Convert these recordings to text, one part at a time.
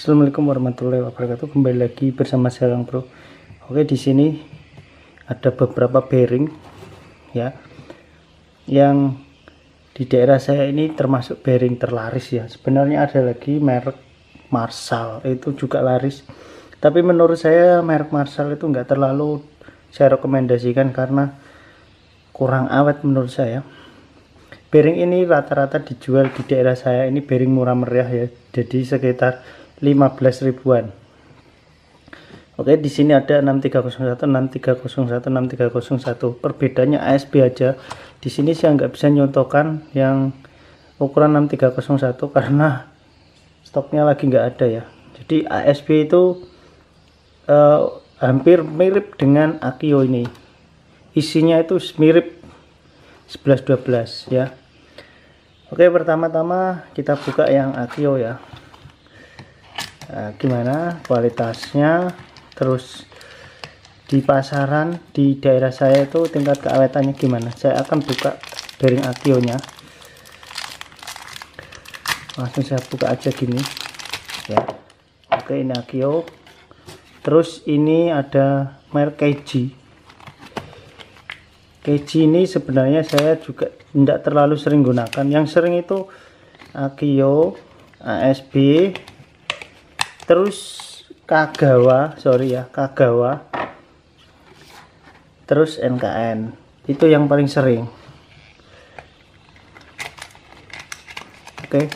Assalamualaikum warahmatullahi wabarakatuh. Kembali lagi bersama saya Kang Bro. Oke, di sini ada beberapa bearing ya. Yang di daerah saya ini termasuk bearing terlaris ya. Sebenarnya ada lagi merek Marshall, itu juga laris. Tapi menurut saya merek Marshall itu enggak terlalu saya rekomendasikan karena kurang awet menurut saya. Bearing ini rata-rata dijual di daerah saya ini bearing murah meriah ya. Jadi sekitar 15 ribuan Oke di sini ada 6301 6301 6301 perbedaannya ASB aja di sini saya nggak bisa nyontokan yang ukuran 6301 karena stoknya lagi nggak ada ya jadi ASB itu eh, hampir mirip dengan Akio ini isinya itu mirip 1112 ya Oke pertama-tama kita buka yang Akio ya Eh, gimana kualitasnya terus di pasaran di daerah saya itu tingkat keawetannya gimana saya akan buka bearing akio nya langsung saya buka aja gini ya oke ini akio terus ini ada merek KG KG ini sebenarnya saya juga tidak terlalu sering gunakan yang sering itu Akio ASB terus Kagawa sorry ya Kagawa terus NKN itu yang paling sering oke okay.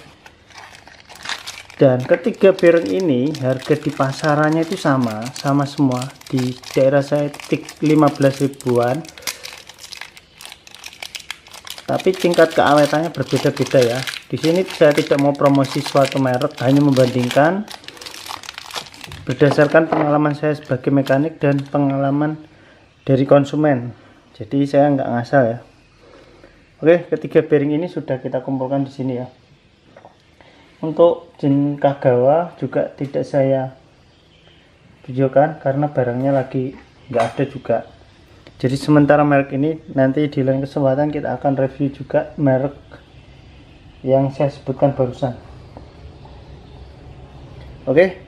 dan ketiga bearing ini harga di pasarannya itu sama sama semua di daerah saya tik 15 ribuan tapi tingkat keawetannya berbeda-beda ya di sini saya tidak mau promosi suatu merek hanya membandingkan berdasarkan pengalaman saya sebagai mekanik dan pengalaman dari konsumen jadi saya nggak ngasal ya oke ketiga bearing ini sudah kita kumpulkan di sini ya untuk jin kagawa juga tidak saya videokan karena barangnya lagi nggak ada juga jadi sementara merek ini nanti di lain kesempatan kita akan review juga merek yang saya sebutkan barusan oke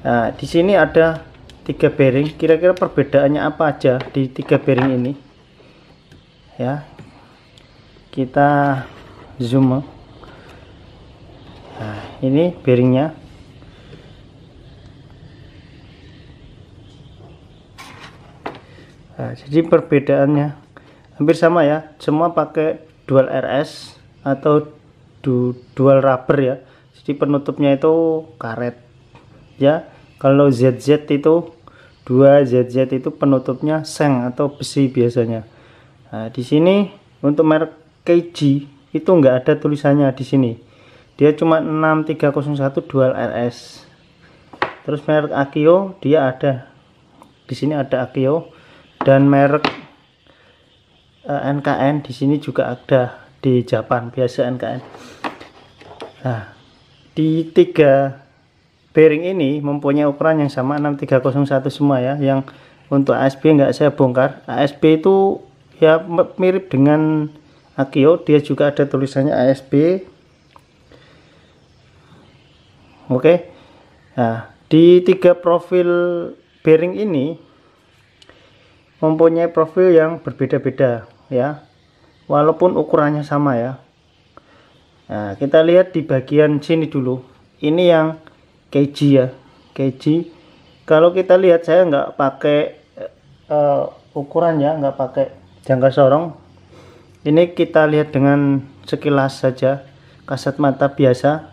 Nah, di sini ada tiga bearing. Kira-kira perbedaannya apa aja di tiga bearing ini? Ya, kita zoom. Nah, ini bearingnya. Nah, jadi perbedaannya hampir sama ya. Semua pakai dual RS atau dual rubber ya. Jadi penutupnya itu karet ya kalau ZZ itu dua ZZ itu penutupnya seng atau besi biasanya nah, di sini untuk merek KG itu enggak ada tulisannya di sini dia cuma 6301 dual RS terus merek Akio dia ada di sini ada Akio dan merek NKN eh, di sini juga ada di Japan biasa NKN nah di tiga bearing ini mempunyai ukuran yang sama 6301 semua ya yang untuk ASB nggak saya bongkar ASB itu ya mirip dengan Akio dia juga ada tulisannya ASB oke nah di tiga profil bearing ini mempunyai profil yang berbeda-beda ya walaupun ukurannya sama ya nah kita lihat di bagian sini dulu ini yang keji ya keji kalau kita lihat saya nggak pakai uh, ukuran ya nggak pakai jangka sorong ini kita lihat dengan sekilas saja kasat mata biasa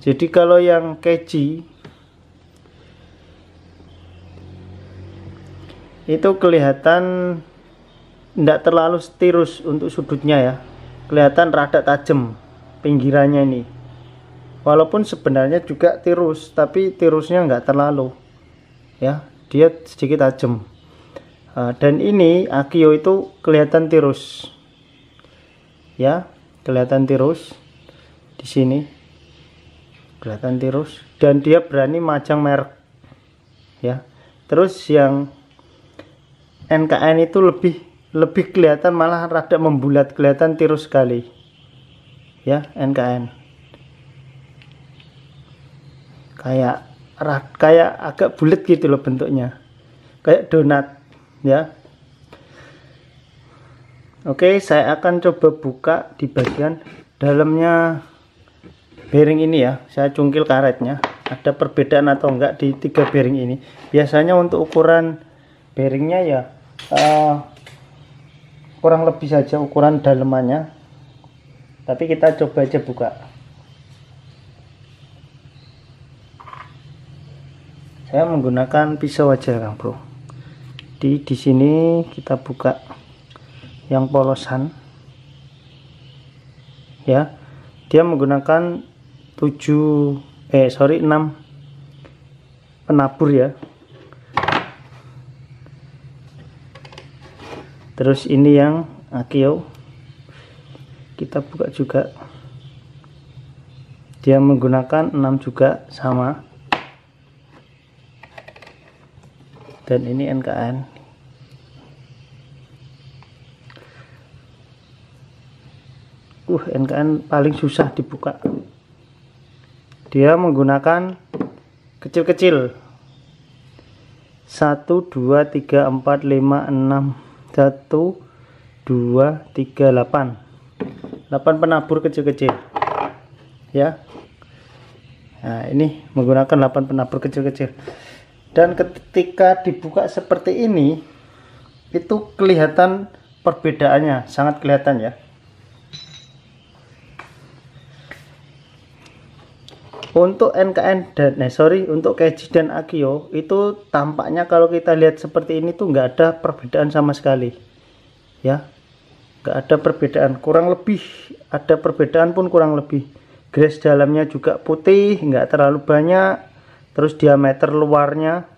jadi kalau yang keji itu kelihatan tidak terlalu stirus untuk sudutnya ya kelihatan rada tajam pinggirannya ini walaupun sebenarnya juga tirus tapi tirusnya nggak terlalu ya dia sedikit tajam eh, dan ini akio itu kelihatan tirus ya kelihatan tirus di sini kelihatan tirus dan dia berani majang merek ya terus yang NKN itu lebih lebih kelihatan malah rada membulat kelihatan tirus sekali ya NKN kayak kayak agak bulat gitu loh bentuknya kayak donat ya Oke saya akan coba buka di bagian dalamnya bearing ini ya saya cungkil karetnya ada perbedaan atau enggak di tiga bearing ini biasanya untuk ukuran bearingnya ya uh, kurang lebih saja ukuran dalemannya tapi kita coba aja buka saya menggunakan pisau aja Kang Bro di di sini kita buka yang polosan ya dia menggunakan 7 eh sorry 6 penabur ya terus ini yang akio kita buka juga dia menggunakan 6 juga sama dan ini NKN uh NKN paling susah dibuka dia menggunakan kecil-kecil 1 2 3 4 5 6 1 2 3 8 8 penabur kecil-kecil ya nah ini menggunakan 8 penabur kecil-kecil dan ketika dibuka seperti ini itu kelihatan perbedaannya sangat kelihatan ya untuk NKN dan eh, sorry untuk Keji dan Akio itu tampaknya kalau kita lihat seperti ini tuh nggak ada perbedaan sama sekali ya nggak ada perbedaan kurang lebih ada perbedaan pun kurang lebih grace dalamnya juga putih nggak terlalu banyak terus diameter luarnya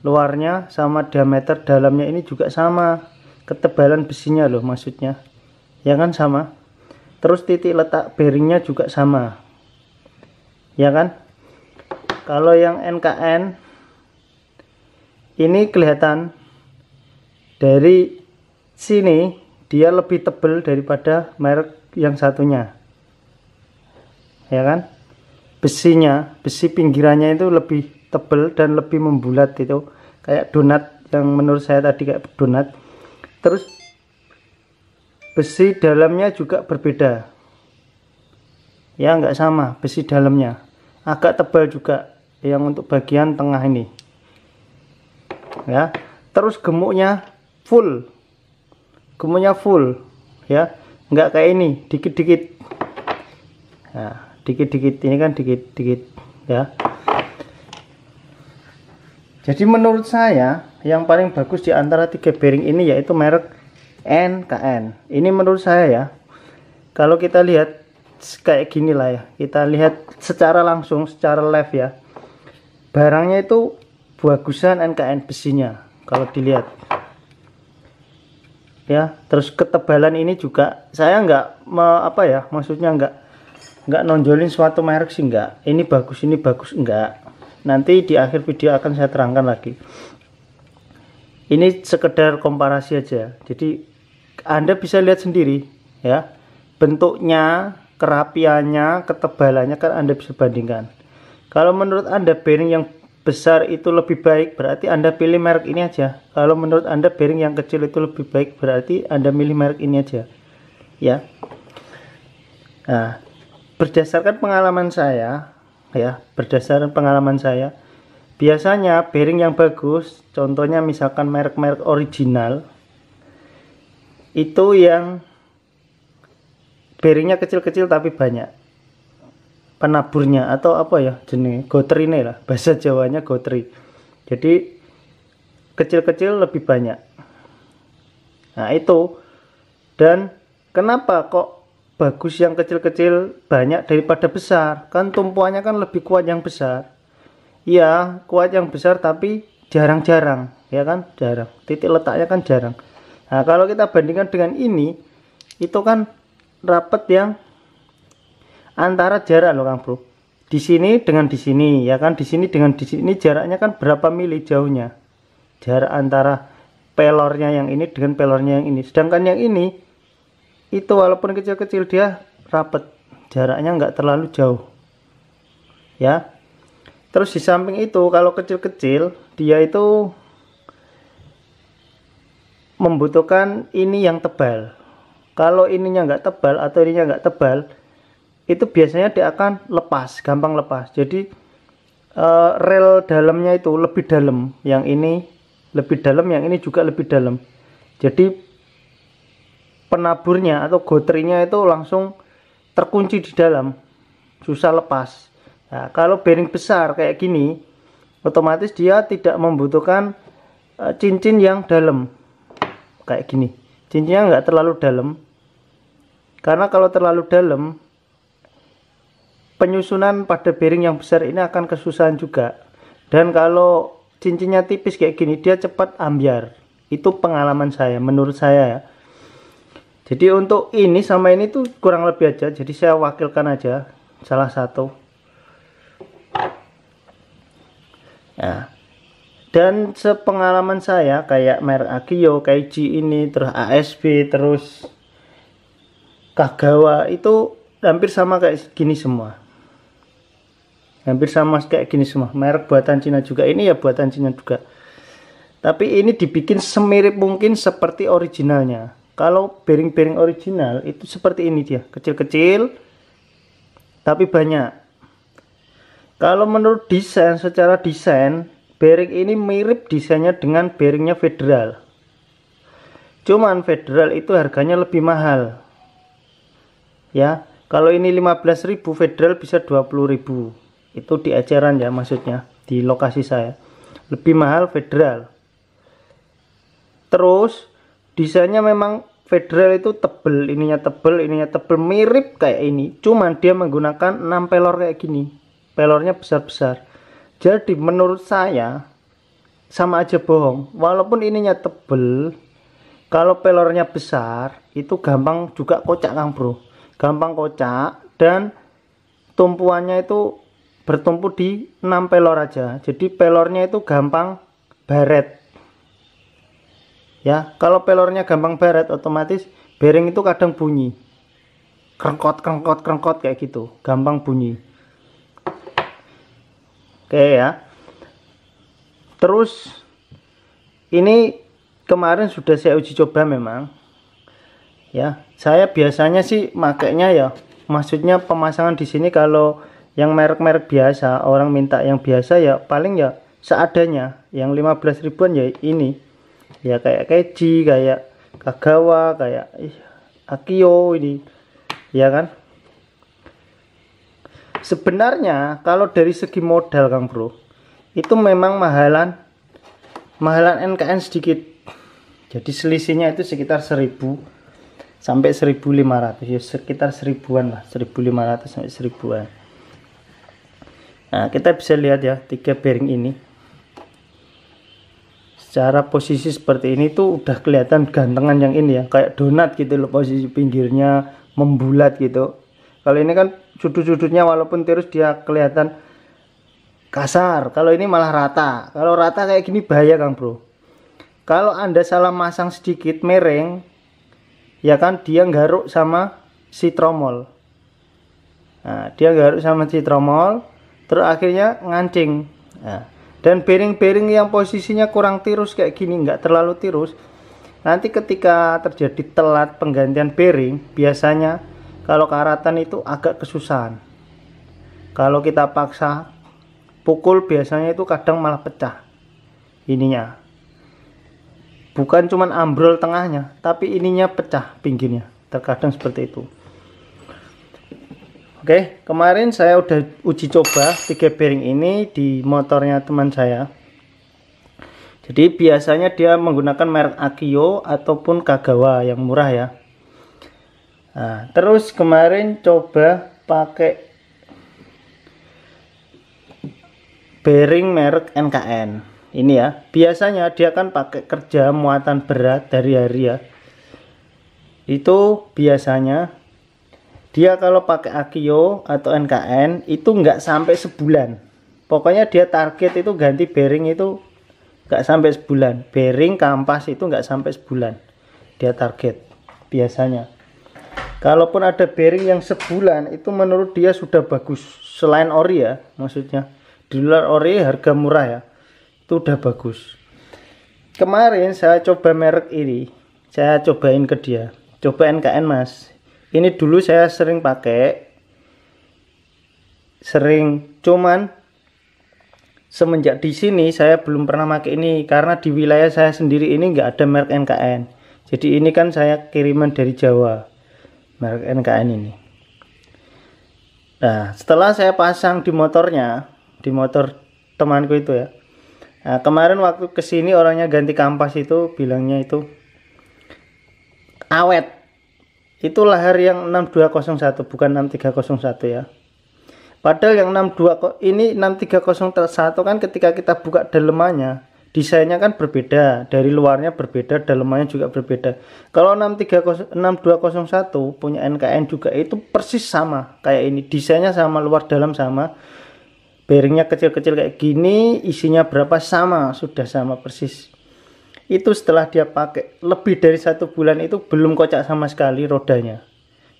luarnya sama diameter dalamnya ini juga sama ketebalan besinya loh maksudnya ya kan sama terus titik letak bearingnya juga sama ya kan kalau yang NKN ini kelihatan dari sini dia lebih tebal daripada merek yang satunya ya kan besinya besi pinggirannya itu lebih tebal dan lebih membulat itu kayak donat yang menurut saya tadi kayak donat terus besi dalamnya juga berbeda ya nggak sama besi dalamnya agak tebal juga yang untuk bagian tengah ini ya terus gemuknya full gemuknya full ya nggak kayak ini dikit-dikit nah dikit-dikit ini kan dikit-dikit ya jadi menurut saya yang paling bagus di antara tiga bearing ini yaitu merek NKN ini menurut saya ya kalau kita lihat kayak gini lah ya kita lihat secara langsung secara live ya barangnya itu bagusan NKN besinya kalau dilihat ya terus ketebalan ini juga saya nggak apa ya maksudnya enggak nggak nonjolin suatu merek sih nggak ini bagus ini bagus nggak nanti di akhir video akan saya terangkan lagi ini sekedar komparasi aja jadi anda bisa lihat sendiri ya bentuknya kerapiannya ketebalannya kan anda bisa bandingkan kalau menurut anda bearing yang besar itu lebih baik berarti anda pilih merek ini aja kalau menurut anda bearing yang kecil itu lebih baik berarti anda milih merek ini aja ya nah berdasarkan pengalaman saya ya berdasarkan pengalaman saya biasanya bearing yang bagus contohnya misalkan merek-merek original itu yang bearingnya kecil-kecil tapi banyak penaburnya atau apa ya jenis gotri ini lah bahasa jawanya gotri jadi kecil-kecil lebih banyak nah itu dan kenapa kok bagus yang kecil-kecil banyak daripada besar kan tumpuannya kan lebih kuat yang besar iya kuat yang besar tapi jarang-jarang ya kan jarang titik letaknya kan jarang nah kalau kita bandingkan dengan ini itu kan rapet yang antara jarak loh Kang Bro di sini dengan di sini ya kan di sini dengan di sini jaraknya kan berapa mili jauhnya jarak antara pelornya yang ini dengan pelornya yang ini sedangkan yang ini itu walaupun kecil-kecil dia rapet jaraknya nggak terlalu jauh ya terus di samping itu kalau kecil-kecil dia itu membutuhkan ini yang tebal kalau ininya nggak tebal atau ininya nggak tebal itu biasanya dia akan lepas gampang lepas jadi uh, rel dalamnya itu lebih dalam yang ini lebih dalam yang ini juga lebih dalam jadi penaburnya atau gotrinya itu langsung terkunci di dalam susah lepas nah, kalau bearing besar kayak gini otomatis dia tidak membutuhkan eh, cincin yang dalam kayak gini cincinnya nggak terlalu dalam karena kalau terlalu dalam penyusunan pada bearing yang besar ini akan kesusahan juga dan kalau cincinnya tipis kayak gini dia cepat ambiar itu pengalaman saya menurut saya ya jadi untuk ini sama ini tuh kurang lebih aja jadi saya wakilkan aja salah satu ya dan sepengalaman saya kayak merek Akio, Kaiji ini terus ASB terus Kagawa itu hampir sama kayak gini semua hampir sama kayak gini semua merek buatan Cina juga ini ya buatan Cina juga tapi ini dibikin semirip mungkin seperti originalnya kalau bearing-bearing original itu seperti ini dia kecil-kecil tapi banyak kalau menurut desain secara desain bearing ini mirip desainnya dengan bearingnya federal cuman federal itu harganya lebih mahal ya kalau ini 15.000 federal bisa 20.000 itu di eceran ya maksudnya di lokasi saya lebih mahal federal terus desainnya memang federal itu tebel ininya tebel ininya tebel mirip kayak ini cuman dia menggunakan 6 pelor kayak gini pelornya besar-besar jadi menurut saya sama aja bohong walaupun ininya tebel kalau pelornya besar itu gampang juga kocak kang bro gampang kocak dan tumpuannya itu bertumpu di 6 pelor aja jadi pelornya itu gampang baret ya kalau pelornya gampang baret otomatis bearing itu kadang bunyi krengkot krengkot krengkot kayak gitu gampang bunyi oke ya terus ini kemarin sudah saya uji coba memang ya saya biasanya sih makainya ya maksudnya pemasangan di sini kalau yang merek-merek biasa orang minta yang biasa ya paling ya seadanya yang 15 ribuan ya ini ya kayak keji, kayak Kagawa kayak ih, Akio ini ya kan sebenarnya kalau dari segi modal Kang Bro itu memang mahalan mahalan NKN sedikit jadi selisihnya itu sekitar 1000 sampai 1500 ya sekitar seribuan lah 1500 sampai seribuan nah kita bisa lihat ya tiga bearing ini secara posisi seperti ini tuh udah kelihatan gantengan yang ini ya kayak donat gitu loh posisi pinggirnya membulat gitu kalau ini kan sudut-sudutnya walaupun terus dia kelihatan kasar kalau ini malah rata kalau rata kayak gini bahaya Kang Bro kalau anda salah masang sedikit mereng ya kan dia garuk sama si tromol nah, dia garuk sama citromol terus akhirnya ngancing nah, dan bearing-bearing yang posisinya kurang tirus kayak gini nggak terlalu tirus nanti ketika terjadi telat penggantian bearing biasanya kalau karatan itu agak kesusahan kalau kita paksa pukul biasanya itu kadang malah pecah ininya bukan cuman ambrol tengahnya tapi ininya pecah pinggirnya terkadang seperti itu Oke, kemarin saya udah uji coba tiga bearing ini di motornya teman saya. Jadi biasanya dia menggunakan merek Akio ataupun Kagawa yang murah ya. Nah, terus kemarin coba pakai bearing merek NKN. Ini ya, biasanya dia kan pakai kerja muatan berat dari hari ya. Itu biasanya dia kalau pakai Akio atau NKN itu nggak sampai sebulan pokoknya dia target itu ganti bearing itu nggak sampai sebulan bearing kampas itu nggak sampai sebulan dia target biasanya kalaupun ada bearing yang sebulan itu menurut dia sudah bagus selain ori ya maksudnya di luar ori harga murah ya itu udah bagus kemarin saya coba merek ini saya cobain ke dia coba NKN mas ini dulu saya sering pakai sering cuman semenjak di sini saya belum pernah pakai ini karena di wilayah saya sendiri ini enggak ada merek NKN jadi ini kan saya kiriman dari Jawa merek NKN ini nah setelah saya pasang di motornya di motor temanku itu ya Nah, kemarin waktu kesini orangnya ganti kampas itu bilangnya itu awet itu lahir yang 6201 bukan 6301 ya padahal yang 62 ini 6301 kan ketika kita buka dalemannya desainnya kan berbeda dari luarnya berbeda dalemannya juga berbeda kalau 6201 punya NKN juga itu persis sama kayak ini desainnya sama luar dalam sama bearingnya kecil-kecil kayak gini isinya berapa sama sudah sama persis itu setelah dia pakai lebih dari satu bulan itu belum kocak sama sekali rodanya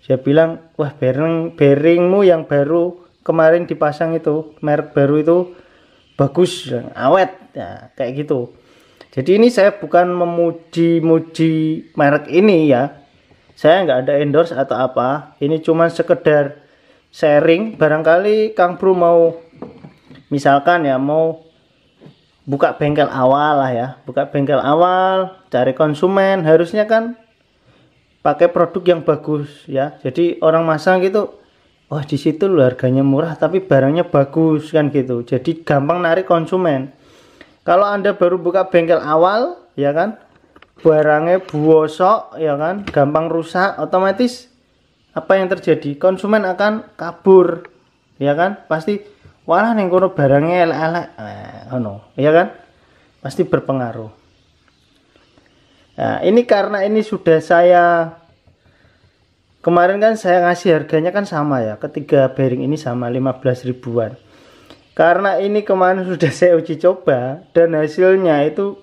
saya bilang wah bearing bearingmu yang baru kemarin dipasang itu merek baru itu bagus awet ya, kayak gitu jadi ini saya bukan memuji-muji merek ini ya saya nggak ada endorse atau apa ini cuman sekedar sharing barangkali Kang Bro mau misalkan ya mau buka bengkel awal lah ya buka bengkel awal cari konsumen harusnya kan pakai produk yang bagus ya jadi orang masang gitu wah oh, di situ harganya murah tapi barangnya bagus kan gitu jadi gampang narik konsumen kalau anda baru buka bengkel awal ya kan barangnya buosok ya kan gampang rusak otomatis apa yang terjadi konsumen akan kabur ya kan pasti walah neng kono barangnya elek-elek nah, eh, no, ya kan pasti berpengaruh nah ini karena ini sudah saya kemarin kan saya ngasih harganya kan sama ya ketiga bearing ini sama 15 ribuan karena ini kemarin sudah saya uji coba dan hasilnya itu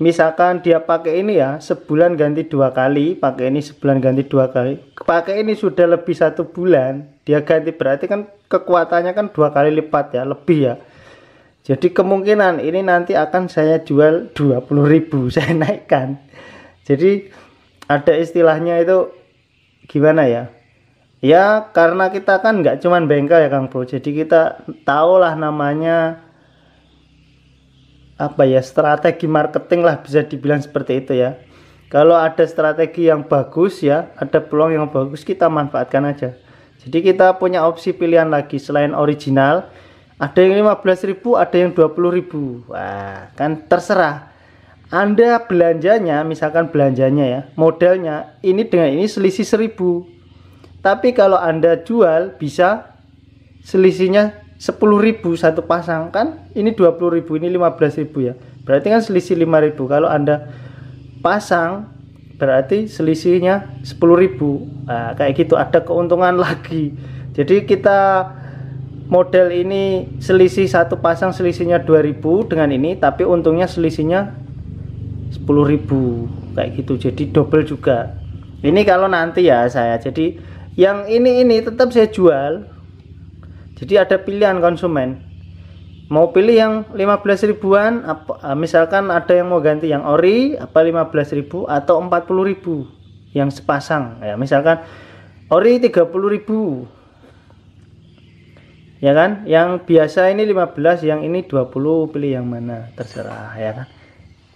misalkan dia pakai ini ya sebulan ganti dua kali pakai ini sebulan ganti dua kali pakai ini sudah lebih satu bulan dia ganti berarti kan kekuatannya kan dua kali lipat ya lebih ya jadi kemungkinan ini nanti akan saya jual 20.000 saya naikkan jadi ada istilahnya itu gimana ya ya karena kita kan nggak cuman bengkel ya Kang Bro jadi kita tahulah namanya apa ya strategi marketing lah bisa dibilang seperti itu ya kalau ada strategi yang bagus ya ada peluang yang bagus kita manfaatkan aja jadi kita punya opsi pilihan lagi selain original ada yang 15.000 ada yang 20.000 wah kan terserah anda belanjanya misalkan belanjanya ya modelnya ini dengan ini selisih 1000 tapi kalau Anda jual bisa selisihnya sepuluh ribu satu pasang kan ini dua puluh ribu ini lima belas ribu ya berarti kan selisih lima ribu kalau anda pasang berarti selisihnya sepuluh ribu nah, kayak gitu ada keuntungan lagi jadi kita model ini selisih satu pasang selisihnya 2000 dengan ini tapi untungnya selisihnya ribu kayak gitu jadi double juga ini kalau nanti ya saya jadi yang ini ini tetap saya jual jadi ada pilihan konsumen mau pilih yang 15 ribuan apa, eh, misalkan ada yang mau ganti yang ori apa 15 ribu atau 40 ribu yang sepasang ya misalkan ori 30 ribu ya kan yang biasa ini 15 yang ini 20 pilih yang mana terserah ya kan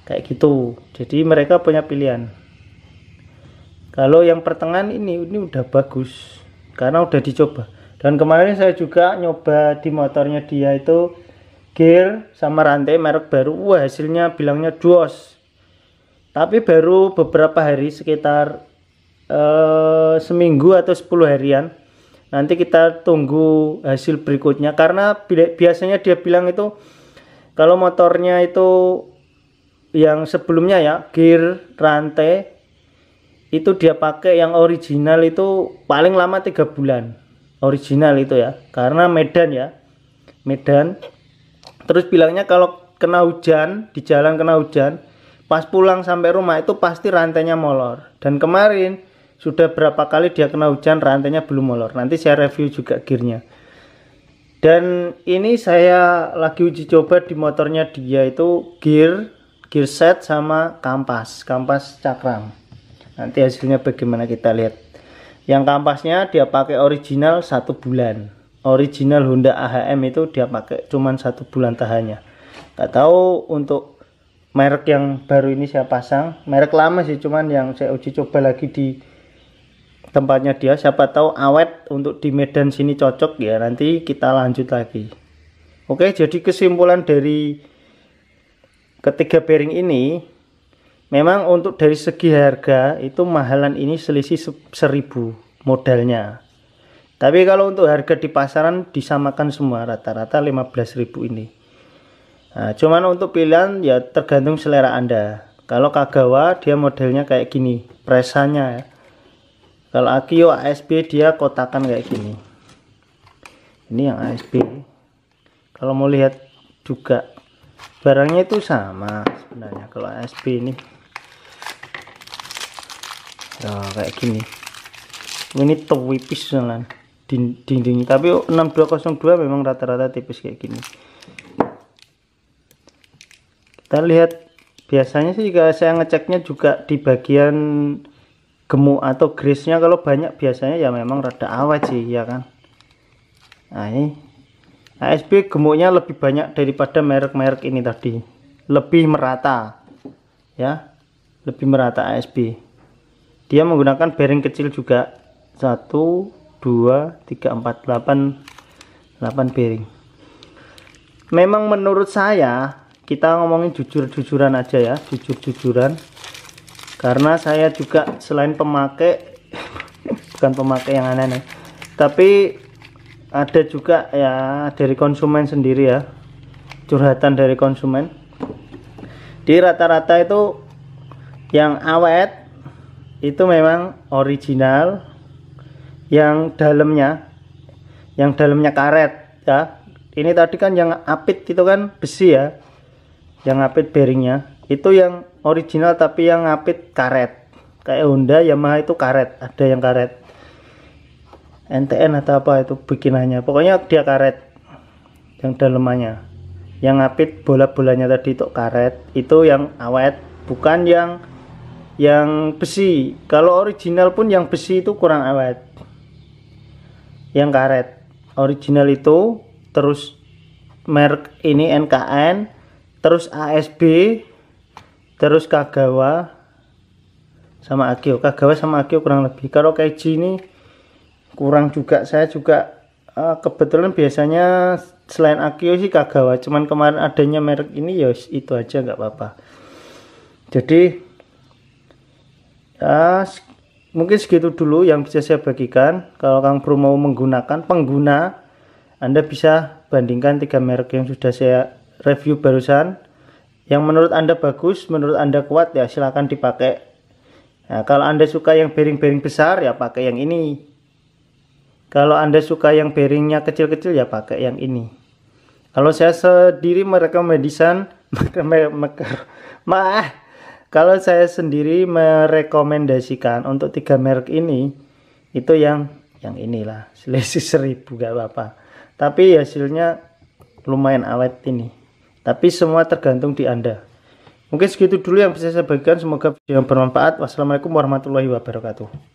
kayak gitu jadi mereka punya pilihan kalau yang pertengahan ini ini udah bagus karena udah dicoba dan kemarin saya juga nyoba di motornya dia itu gear sama rantai merek baru wah hasilnya bilangnya duos tapi baru beberapa hari sekitar eh, seminggu atau 10 harian nanti kita tunggu hasil berikutnya karena biasanya dia bilang itu kalau motornya itu yang sebelumnya ya gear rantai itu dia pakai yang original itu paling lama tiga bulan original itu ya karena Medan ya Medan terus bilangnya kalau kena hujan di jalan kena hujan pas pulang sampai rumah itu pasti rantainya molor dan kemarin sudah berapa kali dia kena hujan rantainya belum molor nanti saya review juga gearnya dan ini saya lagi uji coba di motornya dia itu gear gear set sama kampas kampas cakram nanti hasilnya bagaimana kita lihat yang kampasnya dia pakai original satu bulan original Honda AHM itu dia pakai cuman satu bulan tahannya nggak tahu untuk merek yang baru ini saya pasang merek lama sih cuman yang saya uji coba lagi di tempatnya dia siapa tahu awet untuk di Medan sini cocok ya nanti kita lanjut lagi oke jadi kesimpulan dari ketiga bearing ini Memang untuk dari segi harga itu mahalan ini selisih seribu modalnya. Tapi kalau untuk harga di pasaran disamakan semua rata-rata 15.000 ini. Nah, cuman untuk pilihan ya tergantung selera Anda. Kalau Kagawa dia modelnya kayak gini, presanya ya. Kalau Akio ASB dia kotakan kayak gini. Ini yang ASB. Kalau mau lihat juga barangnya itu sama sebenarnya kalau ASB ini ya kayak gini ini tipis jalan dinding tapi 6202 memang rata-rata tipis kayak gini kita lihat biasanya sih jika saya ngeceknya juga di bagian gemuk atau grease-nya kalau banyak biasanya ya memang rada awet sih ya kan nah ini ASB gemuknya lebih banyak daripada merek-merek ini tadi lebih merata ya lebih merata ASB dia menggunakan bearing kecil juga 1 2 3 4 8 8 bearing memang menurut saya kita ngomongin jujur-jujuran aja ya jujur-jujuran karena saya juga selain pemakai bukan pemakai yang aneh-aneh tapi ada juga ya dari konsumen sendiri ya curhatan dari konsumen di rata-rata itu yang awet itu memang original yang dalamnya yang dalamnya karet ya ini tadi kan yang apit itu kan besi ya yang apit bearingnya itu yang original tapi yang apit karet kayak Honda Yamaha itu karet ada yang karet NTN atau apa itu bikinannya pokoknya dia karet yang dalemannya yang apit bola-bolanya tadi itu karet itu yang awet bukan yang yang besi kalau original pun yang besi itu kurang awet yang karet original itu terus merek ini NKN terus ASB terus Kagawa sama Akio Kagawa sama Akio kurang lebih kalau kayak ini kurang juga saya juga eh, kebetulan biasanya selain Akio sih Kagawa cuman kemarin adanya merek ini ya itu aja nggak apa-apa jadi ya mungkin segitu dulu yang bisa saya bagikan kalau Kang Bro mau menggunakan pengguna Anda bisa bandingkan tiga merek yang sudah saya review barusan yang menurut Anda bagus menurut Anda kuat ya silahkan dipakai nah, kalau Anda suka yang bearing-bearing besar ya pakai yang ini kalau Anda suka yang bearingnya kecil-kecil ya pakai yang ini kalau saya sendiri merekomendasikan maah kalau saya sendiri merekomendasikan untuk tiga merek ini, itu yang yang inilah Selesai seribu gak apa-apa. Tapi hasilnya lumayan awet ini. Tapi semua tergantung di Anda. Mungkin segitu dulu yang bisa saya bagikan. Semoga video yang bermanfaat. Wassalamualaikum warahmatullahi wabarakatuh.